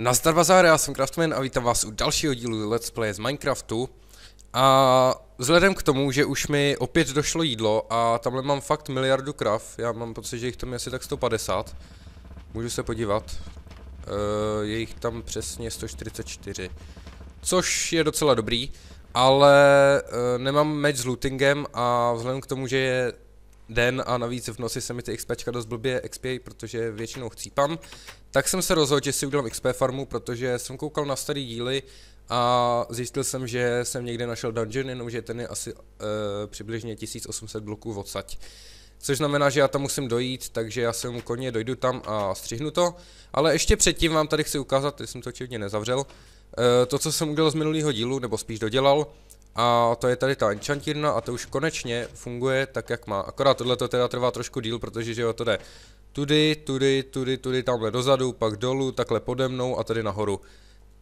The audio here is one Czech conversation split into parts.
Nazdar bazáre, já jsem Craftman a vítám vás u dalšího dílu Let's Play z Minecraftu. A vzhledem k tomu, že už mi opět došlo jídlo a tamhle mám fakt miliardu krav, já mám pocit, že jich tam je asi tak 150. Můžu se podívat. E, je jich tam přesně 144. Což je docela dobrý, ale eh, nemám meč s lootingem a vzhledem k tomu, že je den a navíc v noci se mi ty XPčka dost blbě expějí, protože většinou chcípám, tak jsem se rozhodl, že si udělám XP farmu, protože jsem koukal na starý díly a zjistil jsem, že jsem někde našel dungeon, jenomže ten je asi e, přibližně 1800 bloků odsaď. Což znamená, že já tam musím dojít, takže já jsem koně, dojdu tam a střihnu to. Ale ještě předtím vám tady chci ukázat, jestli jsem to očivně nezavřel, e, to, co jsem udělal z minulého dílu, nebo spíš dodělal, a to je tady ta enchantírna a to už konečně funguje tak, jak má. Akorát tohle to teda trvá trošku díl, protože že jo, to jde tudy, tudy, tudy, tudy, tamhle dozadu, pak dolů, takhle pode mnou a tady nahoru.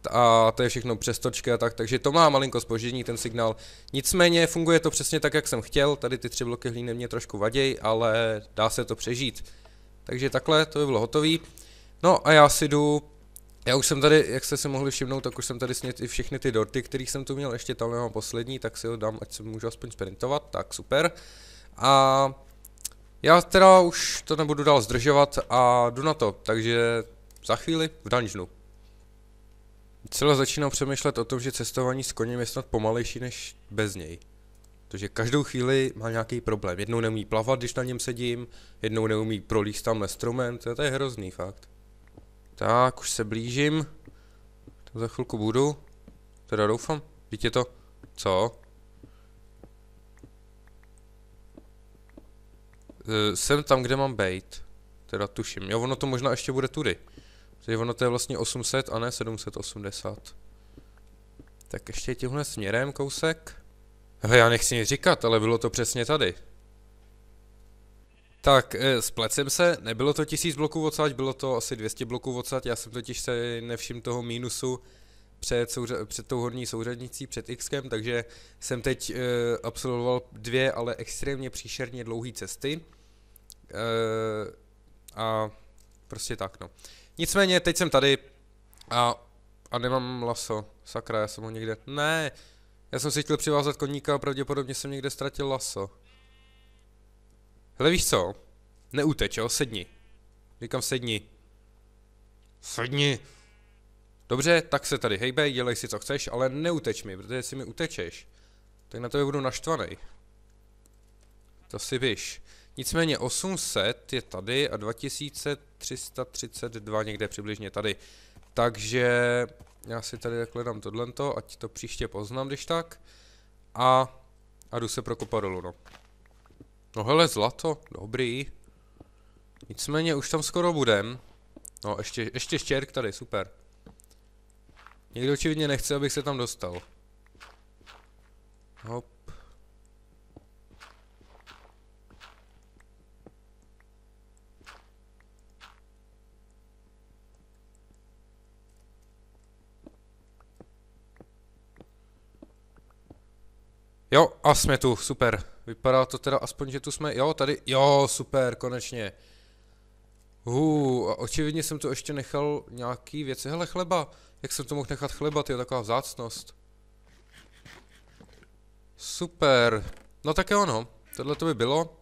A to je všechno točky a tak, takže to má malinko spoždění ten signál. Nicméně funguje to přesně tak, jak jsem chtěl, tady ty tři bloky hlíny mě trošku vaděj, ale dá se to přežít. Takže takhle to by bylo hotový. No a já si jdu já už jsem tady, jak jste si mohli všimnout, tak už jsem tady snět i všechny ty dorty, kterých jsem tu měl, ještě tam mám poslední, tak si ho dám, ať se můžu aspoň sprintovat, tak super. A já teda už to nebudu dál zdržovat a jdu na to, takže za chvíli v dungeonu. Celé začínám přemýšlet o tom, že cestování s koněm je snad pomalejší než bez něj. Protože každou chvíli má nějaký problém. Jednou neumí plavat, když na něm sedím, jednou neumí prolíst tamhle na to je, to je hrozný fakt. Tak, už se blížím. Tam za chvilku budu. Teda doufám. Vidíte to? Co? E, jsem tam, kde mám bejt. Teda tuším. Jo, ono to možná ještě bude tudy. Protože ono to je vlastně 800 a ne 780. Tak ještě tímhle směrem kousek. Hele, já nechci nic říkat, ale bylo to přesně tady. Tak eh, s plecem se, nebylo to tisíc bloků odsaď, bylo to asi 200 bloků odsaď, já jsem totiž se nevšiml toho mínusu před, souře- před tou horní souřadnicí, před Xkem, takže jsem teď e, absolvoval dvě, ale extrémně příšerně dlouhé cesty. E, a prostě tak, no. Nicméně, teď jsem tady a, a nemám laso. Sakra, já jsem ho někde... Ne, já jsem si chtěl přivázat koníka a pravděpodobně jsem někde ztratil laso. Hele víš co? Neuteč, jo? Sedni. Říkám sedni. Sedni. Dobře, tak se tady hejbej, dělej si co chceš, ale neuteč mi, protože jestli mi utečeš, tak na tebe budu naštvaný. To si víš. Nicméně 800 je tady a 2332 někde přibližně tady. Takže já si tady takhle dám tohleto, ať to příště poznám, když tak. A, a jdu se pro kopadolu, no. No hele, zlato, dobrý. Nicméně už tam skoro budem. No, ještě, ještě štěrk tady, super. Někdo očividně nechce, abych se tam dostal. Hop. Jo, a jsme tu, super. Vypadá to teda aspoň, že tu jsme, jo, tady, jo, super, konečně. Hů, a očividně jsem tu ještě nechal nějaký věci. Hele, chleba, jak jsem to mohl nechat chleba, to je taková vzácnost. Super. No tak jo, no. Tohle to by bylo.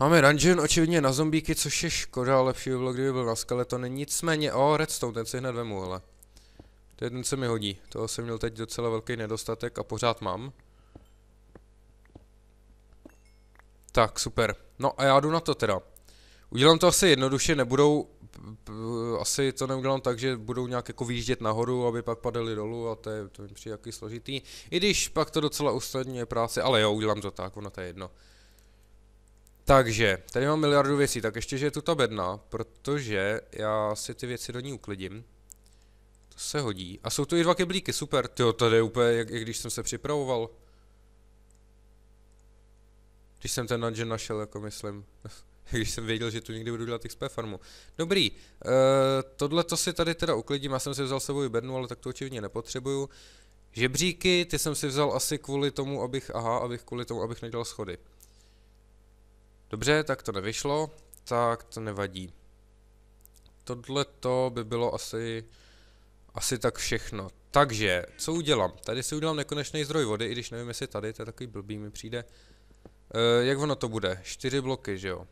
Máme dungeon očividně na zombíky, což je škoda, lepší by bylo, kdyby byl na skeletony. Nicméně, o, redstone, ten si hned vemu, hele. Ten co mi hodí, toho jsem měl teď docela velký nedostatek a pořád mám. Tak, super. No a já jdu na to teda. Udělám to asi jednoduše, nebudou, asi to neudělám tak, že budou nějak jako výjíždět nahoru, aby pak padaly dolů a to, je, to mi přijde jaký složitý. I když pak to docela usnadňuje práci, ale jo, udělám to tak, ono to je jedno. Takže, tady mám miliardu věcí, tak ještě, že je tu ta bedna, protože já si ty věci do ní uklidím. To se hodí. A jsou tu i dva keblíky, super. Ty tady je úplně, jak, jak když jsem se připravoval. Když jsem ten dungeon našel, jako myslím. když jsem věděl, že tu někdy budu dělat XP farmu. Dobrý, uh, tohle to si tady teda uklidím, já jsem si vzal sebou i bednu, ale tak to očivně nepotřebuju. Žebříky, ty jsem si vzal asi kvůli tomu, abych, aha, abych kvůli tomu, abych nedělal schody. Dobře, tak to nevyšlo, tak to nevadí. Tohle to by bylo asi, asi tak všechno. Takže, co udělám? Tady si udělám nekonečný zdroj vody, i když nevím, jestli tady, to je takový blbý, mi přijde. Eh, jak ono to bude? Čtyři bloky, že jo?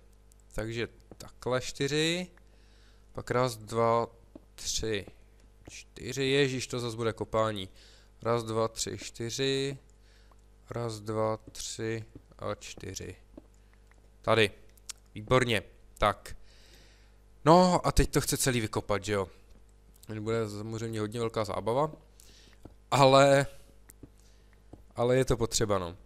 Takže takhle čtyři. Pak raz, dva, tři, čtyři. Ježíš, to zase bude kopání. Raz, dva, tři, čtyři. Raz, dva, tři a čtyři. Tady. Výborně. Tak. No a teď to chce celý vykopat, že jo? Bude samozřejmě hodně velká zábava. Ale... Ale je to potřeba, no.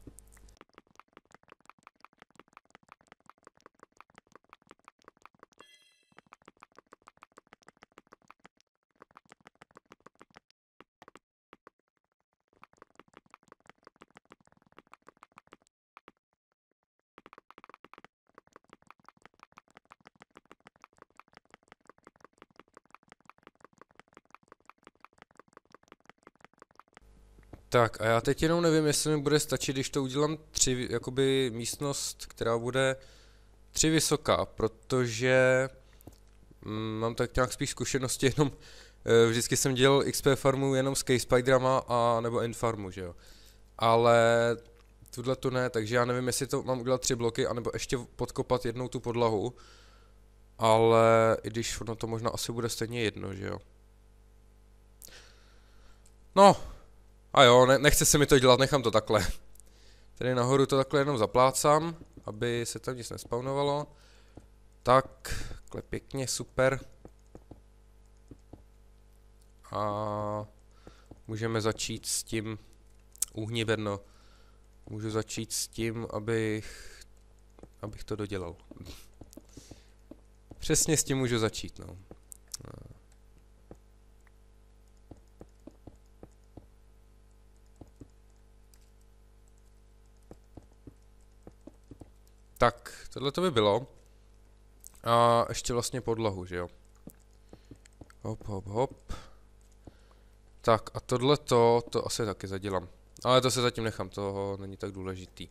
Tak a já teď jenom nevím, jestli mi bude stačit, když to udělám tři, jakoby místnost, která bude tři vysoká, protože mm, mám tak nějak spíš zkušenosti jenom, eh, vždycky jsem dělal XP farmu jenom s Case spiderama a nebo End farmu že jo. Ale tuhle to ne, takže já nevím, jestli to mám udělat tři bloky, anebo ještě podkopat jednou tu podlahu, ale i když ono to možná asi bude stejně jedno, že jo. No, a jo, ne, nechce se mi to dělat, nechám to takhle. Tady nahoru to takhle jenom zaplácám, aby se tam nic nespawnovalo. Tak, takhle pěkně, super. A můžeme začít s tím uhniverno. Můžu začít s tím, abych, abych to dodělal. Přesně s tím můžu začít, no. Tak, tohle to by bylo. A ještě vlastně podlahu, že jo. Hop, hop, hop. Tak a tohle to, to asi taky zadělám. Ale to se zatím nechám, toho není tak důležitý.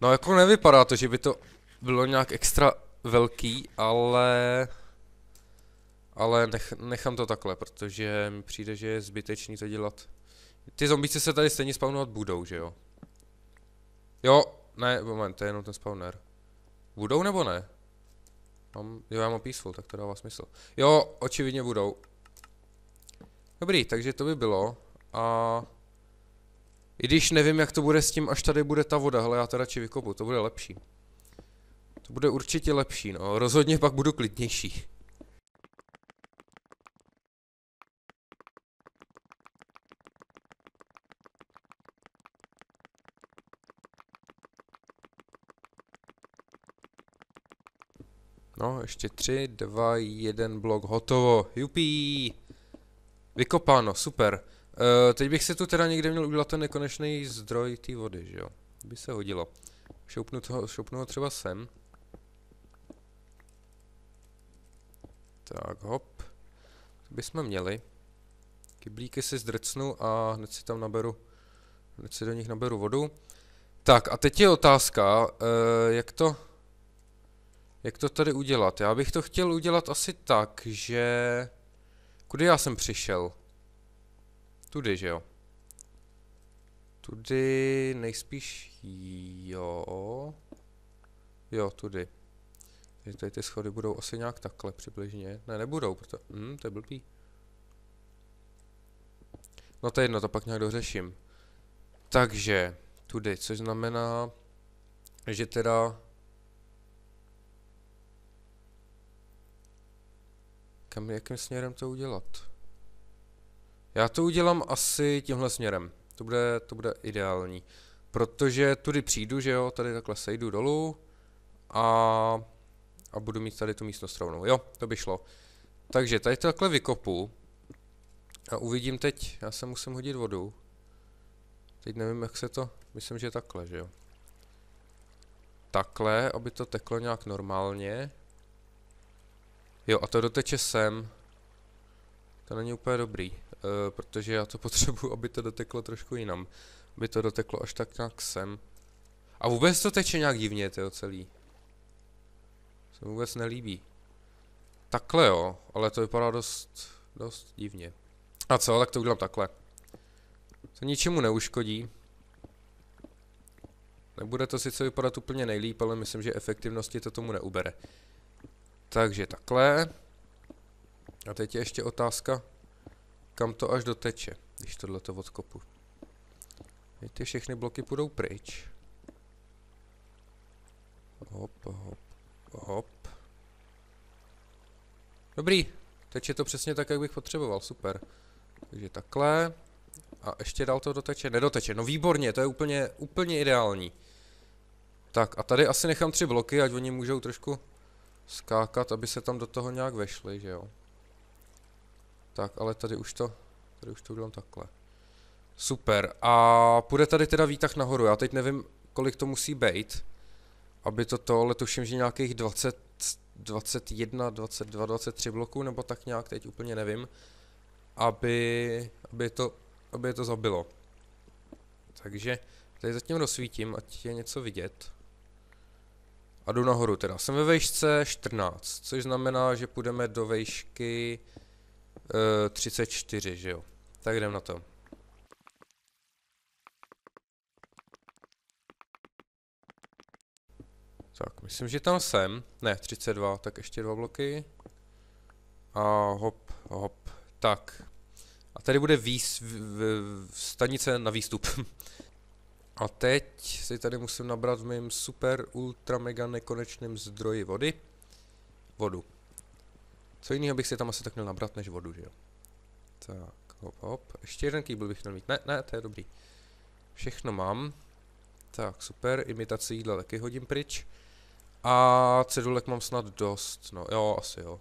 No jako nevypadá to, že by to bylo nějak extra velký, ale... Ale nech, nechám to takhle, protože mi přijde, že je zbytečný to dělat. Ty zombíci se tady stejně spawnovat budou, že jo? Jo, ne, moment, to je jenom ten spawner. Budou nebo ne? Mám, jo, já mám peaceful, tak to dává smysl. Jo, očividně budou. Dobrý, takže to by bylo. A... I když nevím, jak to bude s tím, až tady bude ta voda, hele, já to radši vykopu, to bude lepší. To bude určitě lepší, no, rozhodně pak budu klidnější. No, ještě tři, dva, jeden blok, hotovo, jupí! Vykopáno, super. Uh, teď bych se tu teda někde měl udělat ten nekonečný zdroj té vody, že jo? By se hodilo. Šoupnu, toho, šoupnu ho třeba sem. Tak, hop. To bychom měli. Kyblíky si zdrcnu a hned si tam naberu, hned si do nich naberu vodu. Tak a teď je otázka, uh, jak to jak to tady udělat? Já bych to chtěl udělat asi tak, že... Kudy já jsem přišel? Tudy, že jo? Tudy nejspíš jo. Jo, tudy. Takže tady ty schody budou asi nějak takhle přibližně. Ne, nebudou, proto... Hm, to je blbý. No to je jedno, to pak nějak dořeším. Takže, tudy, což znamená, že teda Kam, jakým směrem to udělat? Já to udělám asi tímhle směrem. To bude, to bude ideální. Protože tudy přijdu, že jo, tady takhle sejdu dolů a, a budu mít tady tu místnost rovnou. Jo, to by šlo. Takže tady to takhle vykopu a uvidím teď, já se musím hodit vodu. Teď nevím, jak se to, myslím, že takhle, že jo. Takhle, aby to teklo nějak normálně. Jo, a to doteče sem. To není úplně dobrý, uh, protože já to potřebuju, aby to doteklo trošku jinam. Aby to doteklo až tak nějak sem. A vůbec to teče nějak divně, tyjo, celý. Se vůbec nelíbí. Takhle jo, ale to vypadá dost, dost divně. A co, tak to udělám takhle. To ničemu neuškodí. Nebude to sice vypadat úplně nejlíp, ale myslím, že efektivnosti to tomu neubere. Takže takhle. A teď je ještě otázka, kam to až doteče, když tohle to odkopu. Teď ty všechny bloky půjdou pryč. Hop, hop, hop. Dobrý, teče to přesně tak, jak bych potřeboval, super. Takže takhle. A ještě dál to doteče, nedoteče, no výborně, to je úplně, úplně ideální. Tak a tady asi nechám tři bloky, ať oni můžou trošku skákat, aby se tam do toho nějak vešli, že jo. Tak, ale tady už to, tady už to udělám takhle. Super, a půjde tady teda výtah nahoru, já teď nevím, kolik to musí být, aby to to, ale tuším, že nějakých 20, 21, 22, 23 bloků, nebo tak nějak, teď úplně nevím, aby, aby, to, aby to zabilo. Takže tady zatím rozsvítím, ať je něco vidět. A jdu nahoru teda. Jsem ve vejšce 14, což znamená, že půjdeme do vejšky e, eh, 34, že jo. Tak jdem na to. Tak, myslím, že tam jsem. Ne, 32, tak ještě dva bloky. A hop, hop. Tak. A tady bude výs, v, v, v stanice na výstup. A teď si tady musím nabrat v mém super ultra mega nekonečném zdroji vody. Vodu. Co jiného bych si tam asi tak měl nabrat než vodu, že jo? Tak, hop, hop. Ještě jeden kýbl bych měl mít. Ne, ne, to je dobrý. Všechno mám. Tak, super. Imitaci jídla taky hodím pryč. A cedulek mám snad dost. No, jo, asi jo.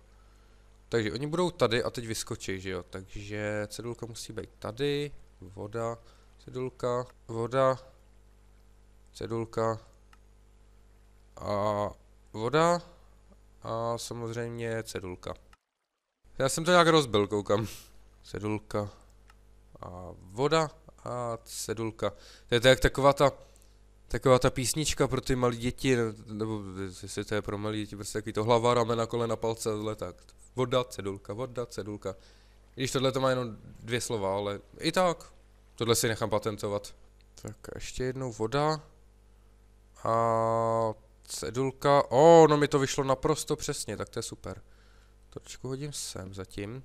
Takže oni budou tady a teď vyskočí, že jo? Takže cedulka musí být tady. Voda. Cedulka. Voda cedulka a voda a samozřejmě cedulka. Já jsem to nějak rozbil, koukám. Cedulka a voda a cedulka. To je to jak taková ta, taková ta písnička pro ty malé děti, nebo jestli to je pro malé děti, prostě takový to hlava, ramena, kolena, palce, tohle tak. Voda, cedulka, voda, cedulka. Když tohle to má jenom dvě slova, ale i tak. Tohle si nechám patentovat. Tak a ještě jednou voda. A cedulka, o, oh, no mi to vyšlo naprosto přesně, tak to je super. Trošku hodím sem zatím.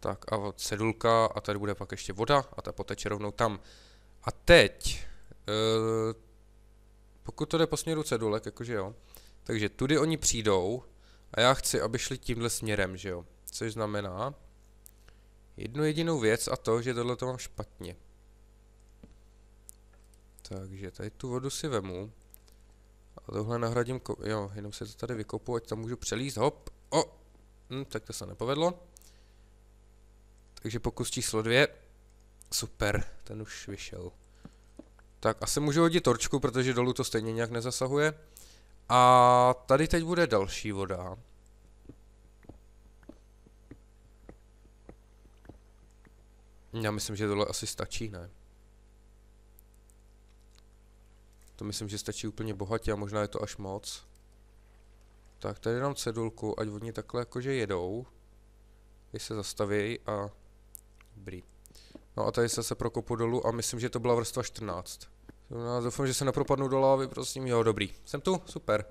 Tak a cedulka a tady bude pak ještě voda a ta poteče rovnou tam. A teď, e, pokud to jde po směru cedulek, jakože jo, takže tudy oni přijdou a já chci, aby šli tímhle směrem, že jo. Což znamená jednu jedinou věc a to, že tohle to mám špatně. Takže tady tu vodu si vemu. A tohle nahradím, jo, jenom se to tady vykopu, ať tam můžu přelíst, hop, o, hm, tak to se nepovedlo. Takže pokus číslo dvě, super, ten už vyšel. Tak asi můžu hodit torčku, protože dolů to stejně nějak nezasahuje. A tady teď bude další voda. Já myslím, že tohle asi stačí, ne? To myslím, že stačí úplně bohatě a možná je to až moc. Tak tady dám cedulku, ať oni takhle jakože jedou. Když se zastaví a... Dobrý. No a tady se se prokopu dolů a myslím, že to byla vrstva 14. Já doufám, že se nepropadnu do lávy, prosím. Jo, dobrý. Jsem tu? Super.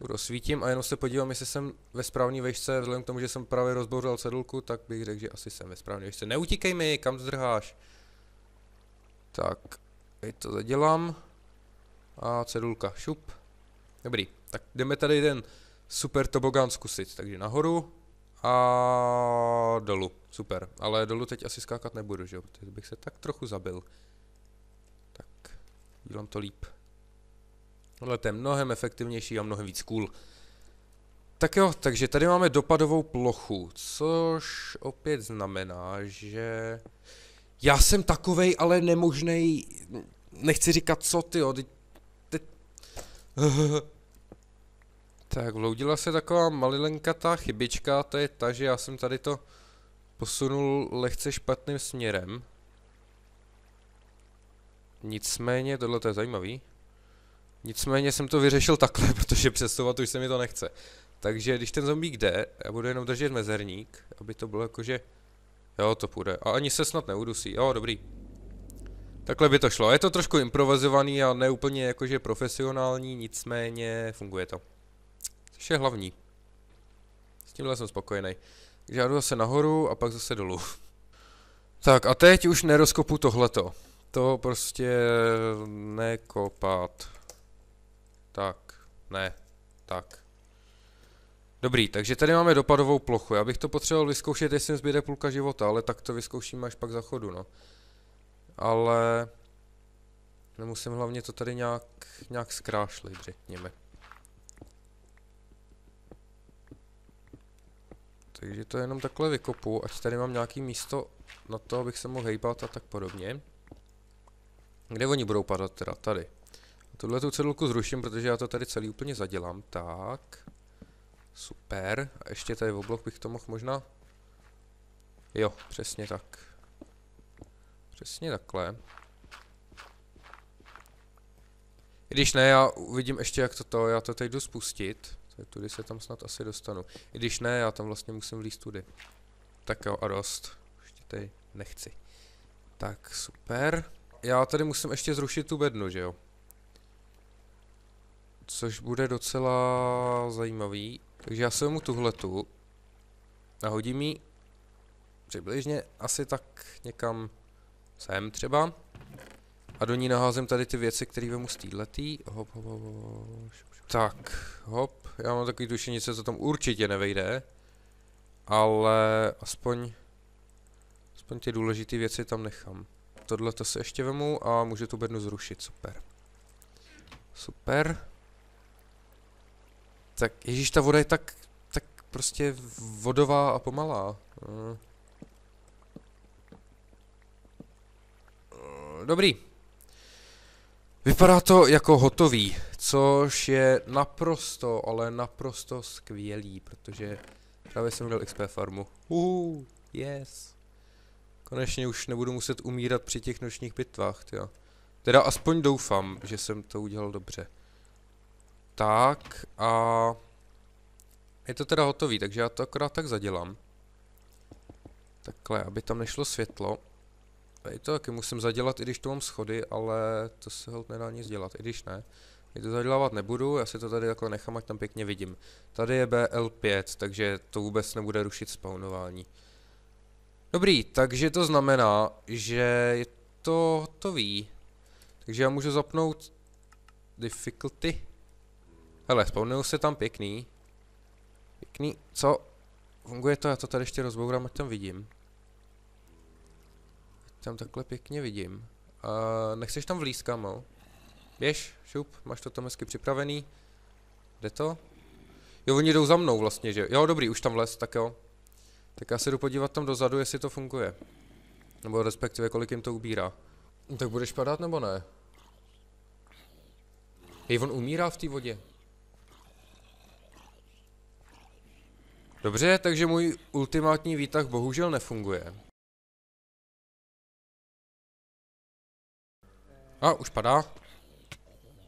Rozsvítím a jenom se podívám, jestli jsem ve správné vešce, vzhledem k tomu, že jsem právě rozbořil cedulku, tak bych řekl, že asi jsem ve správné vešce. Neutíkej mi, kam zdrháš. Tak, teď to zadělám. A cedulka, šup. Dobrý, tak jdeme tady ten super tobogán zkusit. Takže nahoru a dolů, super. Ale dolů teď asi skákat nebudu, že jo, protože bych se tak trochu zabil. Tak, dělám to líp. Ale je mnohem efektivnější a mnohem víc cool. Tak jo, takže tady máme dopadovou plochu, což opět znamená, že... Já jsem takovej, ale nemožnej... Nechci říkat co, ty teď tak, vloudila se taková ta chybička, to je ta, že já jsem tady to posunul lehce špatným směrem. Nicméně, tohle to je zajímavý. Nicméně jsem to vyřešil takhle, protože přesouvat už se mi to nechce. Takže když ten zombík jde, já budu jenom držet mezerník, aby to bylo jakože... Jo, to půjde. A ani se snad neudusí. Jo, dobrý. Takhle by to šlo. Je to trošku improvizovaný a ne úplně jakože profesionální, nicméně funguje to. Což je hlavní. S tímhle jsem spokojený. Takže já jdu zase nahoru a pak zase dolů. Tak a teď už nerozkopu tohleto. To prostě nekopat. Tak, ne, tak. Dobrý, takže tady máme dopadovou plochu. Já bych to potřeboval vyzkoušet, jestli mi zbyde půlka života, ale tak to vyzkoušíme až pak za chodu, no ale nemusím hlavně to tady nějak, nějak zkrášlit, řekněme. Takže to jenom takhle vykopu, ať tady mám nějaký místo na to, abych se mohl hejbat a tak podobně. Kde oni budou padat teda? Tady. Tuhle tu cedulku zruším, protože já to tady celý úplně zadělám. Tak. Super. A ještě tady v oblok bych to mohl možná... Jo, přesně tak. Přesně takhle. Když ne, já uvidím ještě jak to to, já to teď jdu spustit. tudy se tam snad asi dostanu. I když ne, já tam vlastně musím vlíst tudy. Tak jo, a dost. Ještě tady nechci. Tak, super. Já tady musím ještě zrušit tu bednu, že jo? Což bude docela zajímavý. Takže já se mu tuhletu. Nahodím ji. Přibližně asi tak někam Sem třeba. A do ní naházím tady ty věci, které vemu z týhletý. Hop, hop, hop, hop. Tak, hop. Já mám takový tušení, co tam určitě nevejde. Ale aspoň... Aspoň ty důležité věci tam nechám. Tohle to se ještě vemu a můžu tu bednu zrušit, super. Super. Tak, ježíš, ta voda je tak, tak prostě vodová a pomalá. No. Dobrý. Vypadá to jako hotový, což je naprosto, ale naprosto skvělý, protože právě jsem měl XP farmu. Uhu, yes. Konečně už nebudu muset umírat při těch nočních bitvách, jo. Teda aspoň doufám, že jsem to udělal dobře. Tak a... Je to teda hotový, takže já to akorát tak zadělám. Takhle, aby tam nešlo světlo je to taky musím zadělat, i když tu mám schody, ale to se hodně nedá nic dělat, i když ne. Já to zadělávat nebudu, já si to tady takhle nechám, ať tam pěkně vidím. Tady je BL5, takže to vůbec nebude rušit spawnování. Dobrý, takže to znamená, že je to hotový. Takže já můžu zapnout difficulty. Hele, spawnuju se tam pěkný. Pěkný, co? Funguje to, já to tady ještě rozbourám, ať tam vidím tam takhle pěkně vidím. A nechceš tam vlíz, kamo? Běž, šup, máš to tam hezky připravený. Jde to? Jo, oni jdou za mnou vlastně, že? Jo, dobrý, už tam vlez, tak jo. Tak já se jdu podívat tam dozadu, jestli to funguje. Nebo respektive, kolik jim to ubírá. No, tak budeš padat nebo ne? Hej, on umírá v té vodě. Dobře, takže můj ultimátní výtah bohužel nefunguje. A, už padá.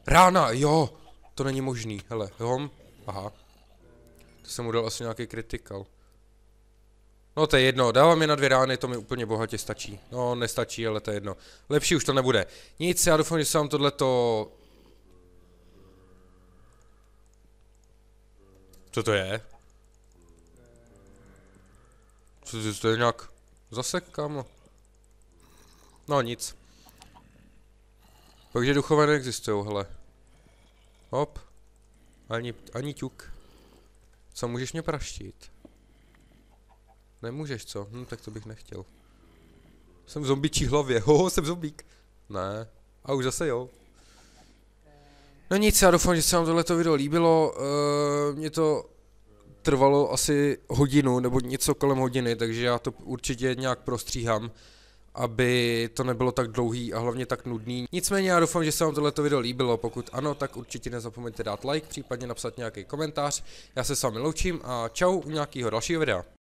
Rána, jo! To není možný, hele, hom. Aha. To jsem mu dal asi nějaký kritikal. No to je jedno, dávám je na dvě rány, to mi úplně bohatě stačí. No nestačí, ale to je jedno. Lepší už to nebude. Nic, já doufám, že se vám tohleto... Co to je? Co to je nějak... Zase, kámo? No nic. Takže duchové neexistují, hele. Hop. Ani, ani ťuk. Co, můžeš mě praštit? Nemůžeš, co? Hm, tak to bych nechtěl. Jsem v zombičí hlavě. Hoho, jsem zombík. Ne. A už zase jo. No nic, já doufám, že se vám tohleto video líbilo. Uh, mě to trvalo asi hodinu nebo něco kolem hodiny, takže já to určitě nějak prostříhám aby to nebylo tak dlouhý a hlavně tak nudný. Nicméně já doufám, že se vám tohleto video líbilo, pokud ano, tak určitě nezapomeňte dát like, případně napsat nějaký komentář. Já se s vámi loučím a čau u nějakého dalšího videa.